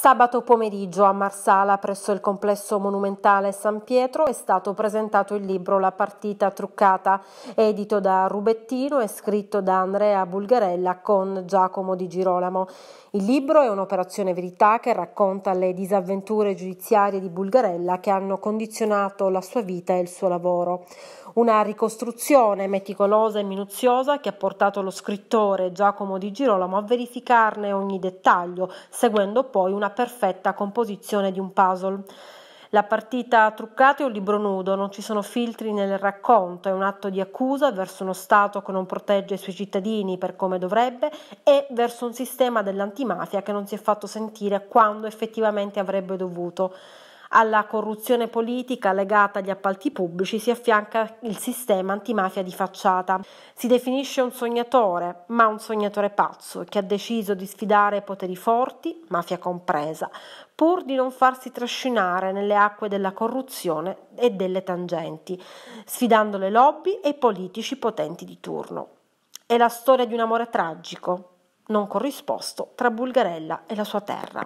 Sabato pomeriggio a Marsala, presso il complesso monumentale San Pietro, è stato presentato il libro La partita truccata, edito da Rubettino e scritto da Andrea Bulgarella con Giacomo Di Girolamo. Il libro è un'operazione verità che racconta le disavventure giudiziarie di Bulgarella che hanno condizionato la sua vita e il suo lavoro. Una ricostruzione meticolosa e minuziosa che ha portato lo scrittore Giacomo Di Girolamo a verificarne ogni dettaglio, seguendo poi una perfetta composizione di un puzzle. La partita truccata è un libro nudo, non ci sono filtri nel racconto, è un atto di accusa verso uno Stato che non protegge i suoi cittadini per come dovrebbe e verso un sistema dell'antimafia che non si è fatto sentire quando effettivamente avrebbe dovuto. Alla corruzione politica legata agli appalti pubblici si affianca il sistema antimafia di facciata. Si definisce un sognatore, ma un sognatore pazzo, che ha deciso di sfidare poteri forti, mafia compresa, pur di non farsi trascinare nelle acque della corruzione e delle tangenti, sfidando le lobby e i politici potenti di turno. È la storia di un amore tragico, non corrisposto, tra Bulgarella e la sua terra.